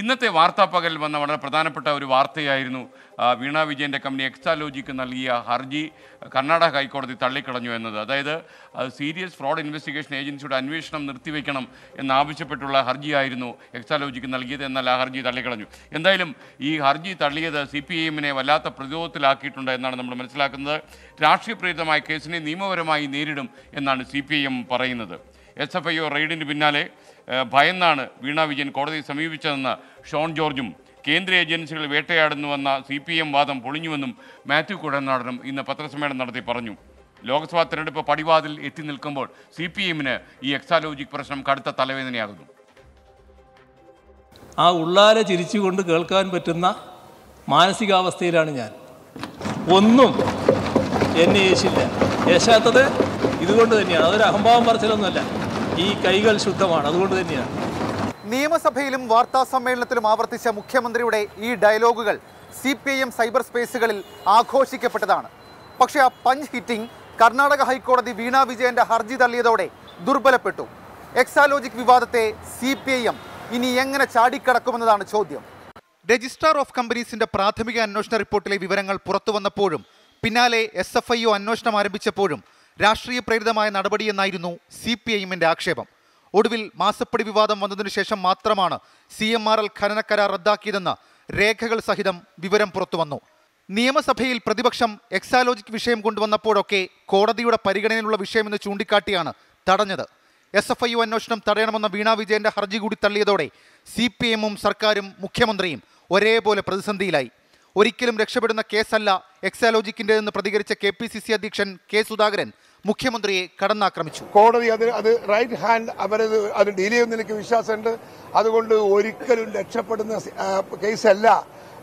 ഇന്നത്തെ വാർത്താപ്പകൽ വന്ന വളരെ പ്രധാനപ്പെട്ട ഒരു വാർത്തയായിരുന്നു വീണ വിജയൻ്റെ കമ്പനി എക്സാലോജിക്ക് നൽകിയ ഹർജി കർണാടക ഹൈക്കോടതി തള്ളിക്കളഞ്ഞു എന്നത് അതായത് സീരിയസ് ഫ്രോഡ് ഇൻവെസ്റ്റിഗേഷൻ ഏജൻസിയുടെ അന്വേഷണം നിർത്തിവെക്കണം എന്നാവശ്യപ്പെട്ടുള്ള ഹർജിയായിരുന്നു എക്സാലോജിക്ക് നൽകിയത് എന്നാൽ ആ ഹർജി തള്ളിക്കളഞ്ഞു എന്തായാലും ഈ ഹർജി തള്ളിയത് സി പി ഐഎമ്മിനെ വല്ലാത്ത പ്രതിരോധത്തിലാക്കിയിട്ടുണ്ട് എന്നാണ് നമ്മൾ മനസ്സിലാക്കുന്നത് രാഷ്ട്രീയപ്രേരിതമായ കേസിനെ നിയമപരമായി നേരിടും എന്നാണ് സി പി ഐ എം പറയുന്നത് എസ് എഫ് ഐ ഒ റെയ്ഡിന് പിന്നാലെ ഭയന്നാണ് വീണ വിജയൻ കോടതിയെ സമീപിച്ചതെന്ന് ഷോൺ ജോർജും കേന്ദ്ര ഏജൻസികൾ വേട്ടയാടുന്നുവെന്ന സി പി എം വാദം പൊളിഞ്ഞുവെന്നും മാത്യു കുഴനാടനും ഇന്ന് പത്രസമ്മേളനം നടത്തി പറഞ്ഞു ലോക്സഭാ തെരഞ്ഞെടുപ്പ് പടിവാതിൽ എത്തി നിൽക്കുമ്പോൾ സി പി എമ്മിന് ഈ എക്സാലോജിക് പ്രശ്നം കടുത്ത തലവേദനയാകുന്നു ആ ഉള്ളാരെ ചിരിച്ചുകൊണ്ട് കേൾക്കാൻ പറ്റുന്ന മാനസികാവസ്ഥയിലാണ് ഞാൻ ഒന്നും എന്നെ യേശില്ല യേശാത്തത് ഇതുകൊണ്ട് തന്നെയാണ് അതൊരു അഹംഭാവം പറച്ചിലൊന്നുമല്ല ഈ കൈകൾ ശുദ്ധമാണ് അതുകൊണ്ട് തന്നെയാണ് നിയമസഭയിലും വാർത്താ സമ്മേളനത്തിലും ആവർത്തിച്ച മുഖ്യമന്ത്രിയുടെ ഈ ഡയലോഗുകൾ C P I M cyber സ്പേസുകളിൽ ആഘോഷിക്കപ്പെട്ടതാണ് പക്ഷേ ആ പഞ്ച് ഹിറ്റിംഗ് കർണാടക ഹൈക്കോടതി വീണ വിജയന്റെ ഹർജി തള്ളിയതോടെ ദുർബലപ്പെട്ടു എക്സാലോജിക് വിവാദത്തെ സി പി ഐ എം ഇനി എങ്ങനെ ചാടിക്കടക്കുമെന്നതാണ് ചോദ്യം രജിസ്ട്രാർ ഓഫ് കമ്പനീസിന്റെ പ്രാഥമിക അന്വേഷണ റിപ്പോർട്ടിലെ വിവരങ്ങൾ പുറത്തു വന്നപ്പോഴും പിന്നാലെ എസ് എഫ് ഐ ഒ അന്വേഷണം ആരംഭിച്ചപ്പോഴും രാഷ്ട്രീയ പ്രേരിതമായ നടപടിയെന്നായിരുന്നു സി പി ഐഎമ്മിന്റെ ആക്ഷേപം ഒടുവിൽ മാസപ്പടി വിവാദം വന്നതിനു ശേഷം മാത്രമാണ് സി എം ആർ എൽ ഖനന കരാർ റദ്ദാക്കിയതെന്ന് രേഖകൾ സഹിതം വിവരം പുറത്തുവന്നു നിയമസഭയിൽ പ്രതിപക്ഷം എക്സാലോജിക് വിഷയം കൊണ്ടുവന്നപ്പോഴൊക്കെ കോടതിയുടെ പരിഗണനയിലുള്ള വിഷയമെന്ന് ചൂണ്ടിക്കാട്ടിയാണ് തടഞ്ഞത് എസ് എഫ് ഐ യു അന്വേഷണം തടയണമെന്ന വീണ വിജയന്റെ ഹർജി കൂടി തള്ളിയതോടെ സി പി എമ്മും സർക്കാരും മുഖ്യമന്ത്രിയും ഒരേപോലെ പ്രതിസന്ധിയിലായി ഒരിക്കലും രക്ഷപ്പെടുന്ന കേസല്ല എന്ന് പ്രതികരിച്ച കെ പി സി സി അധ്യക്ഷൻ കെ സുധാകരൻ മുഖ്യമന്ത്രിയെ കടന്നാക്രമിച്ചു കോടതി അത് അത് റൈറ്റ് ഹാൻഡ് അവരത് അത് ഡീൽ ചെയ്യുന്ന എനിക്ക് വിശ്വാസമുണ്ട് അതുകൊണ്ട് ഒരിക്കലും രക്ഷപ്പെടുന്ന കേസല്ല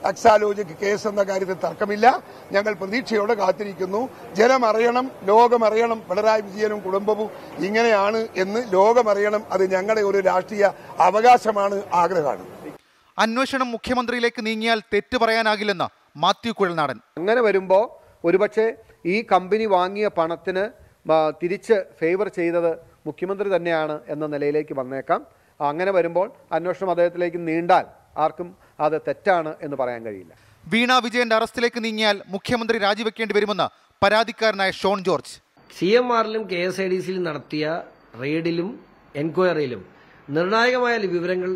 എക്സാലോജിക് കേസ് എന്ന കാര്യത്തിൽ തർക്കമില്ല ഞങ്ങൾ പ്രതീക്ഷയോടെ കാത്തിരിക്കുന്നു ജനം അറിയണം ലോകമറിയണം പിണറായി വിജയനും കുടുംബവും ഇങ്ങനെയാണ് എന്ന് ലോകമറിയണം അത് ഞങ്ങളുടെ ഒരു രാഷ്ട്രീയ അവകാശമാണ് ആഗ്രഹമാണ് അന്വേഷണം മുഖ്യമന്ത്രിയിലേക്ക് നീങ്ങിയാൽ തെറ്റ് പറയാനാകില്ലെന്ന് മാത്യു കുഴൽനാടൻ അങ്ങനെ വരുമ്പോൾ ഒരുപക്ഷെ ഈ കമ്പനി വാങ്ങിയ പണത്തിന് തിരിച്ച് ഫേവർ ചെയ്തത് മുഖ്യമന്ത്രി തന്നെയാണ് എന്ന നിലയിലേക്ക് വന്നേക്കാം അങ്ങനെ വരുമ്പോൾ അന്വേഷണം അദ്ദേഹത്തിലേക്ക് നീണ്ടാൽ ആർക്കും അത് തെറ്റാണ് എന്ന് പറയാൻ കഴിയില്ല വീണ വിജയന്റെ അറസ്റ്റിലേക്ക് നീങ്ങിയാൽ മുഖ്യമന്ത്രി രാജിവെക്കേണ്ടി വരുമെന്ന് പരാതിക്കാരനായ ഷോൺ ജോർജ് സി എം ആറിലും കെ എസ് ഐ ഡി സിയിലും നടത്തിയ റെയ്ഡിലും എൻക്വയറിയിലും നിർണായകമായ വിവരങ്ങൾ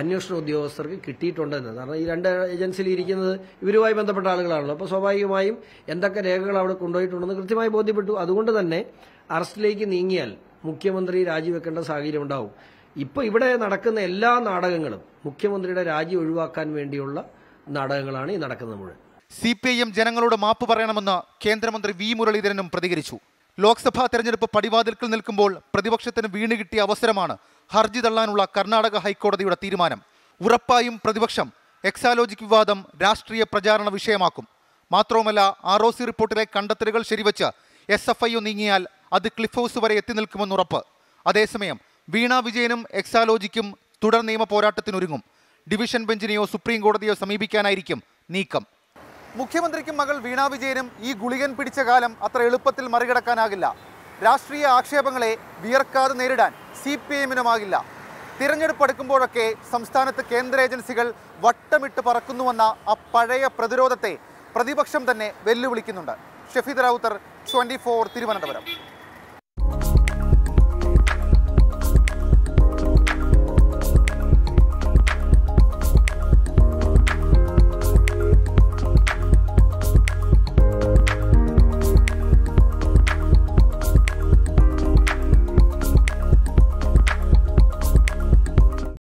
അന്വേഷണ ഉദ്യോഗസ്ഥർക്ക് കിട്ടിയിട്ടുണ്ടെന്ന് കാരണം ഈ രണ്ട് ഏജൻസിയിൽ ഇരിക്കുന്നത് ഇവരുമായി ബന്ധപ്പെട്ട ആളുകളാണല്ലോ അപ്പോൾ സ്വാഭാവികമായും എന്തൊക്കെ രേഖകൾ അവിടെ കൊണ്ടുപോയിട്ടുണ്ടെന്ന് കൃത്യമായി ബോധ്യപ്പെട്ടു അതുകൊണ്ട് തന്നെ അറസ്റ്റിലേക്ക് നീങ്ങിയാൽ മുഖ്യമന്ത്രി രാജിവെക്കേണ്ട സാഹചര്യം ഉണ്ടാവും ഇപ്പോൾ ഇവിടെ നടക്കുന്ന എല്ലാ നാടകങ്ങളും മുഖ്യമന്ത്രിയുടെ രാജി ഒഴിവാക്കാൻ വേണ്ടിയുള്ള നാടകങ്ങളാണ് ഈ നടക്കുന്നത് മുഴുവൻ സി പി ഐ എം ജനങ്ങളോട് മാപ്പ് പറയണമെന്ന് കേന്ദ്രമന്ത്രി വി മുരളീധരനും പ്രതികരിച്ചു ലോക്സഭാ തെരഞ്ഞെടുപ്പ് പടിവാതിൽക്കൽ നിൽക്കുമ്പോൾ പ്രതിപക്ഷത്തിന് വീണ് കിട്ടിയ അവസരമാണ് ഹർജി തള്ളാനുള്ള കർണാടക ഹൈക്കോടതിയുടെ തീരുമാനം ഉറപ്പായും പ്രതിപക്ഷം എക്സാലോജിക് വിവാദം രാഷ്ട്രീയ പ്രചാരണ വിഷയമാക്കും മാത്രവുമല്ല ആർ ഒ സി റിപ്പോർട്ടിലെ കണ്ടെത്തലുകൾ ശരിവച്ച് എസ് എഫ് ഐ നീങ്ങിയാൽ അത് ക്ലിഫ് ഹൗസ് വരെ എത്തി നിൽക്കുമെന്നുറപ്പ് അതേസമയം വീണ വിജയനും എക്സാലോജിക്കും തുടർ നിയമ പോരാട്ടത്തിനൊരുങ്ങും ഡിവിഷൻ ബെഞ്ചിനെയോ സുപ്രീം കോടതിയോ സമീപിക്കാനായിരിക്കും നീക്കം മുഖ്യമന്ത്രിക്കും മകൾ വീണ വിജയനും ഈ ഗുളികൻ പിടിച്ച കാലം അത്ര എളുപ്പത്തിൽ മറികടക്കാനാകില്ല രാഷ്ട്രീയ ആക്ഷേപങ്ങളെ വിയർക്കാതെ നേരിടാൻ സി പി എമ്മിനുമാകില്ല തിരഞ്ഞെടുപ്പ് അടുക്കുമ്പോഴൊക്കെ സംസ്ഥാനത്ത് കേന്ദ്ര ഏജൻസികൾ വട്ടമിട്ട് പറക്കുന്നുവെന്ന ആ പഴയ പ്രതിരോധത്തെ പ്രതിപക്ഷം തന്നെ വെല്ലുവിളിക്കുന്നുണ്ട് ഷഫീദ് റാവുത്തർ ട്വൻറ്റി ഫോർ തിരുവനന്തപുരം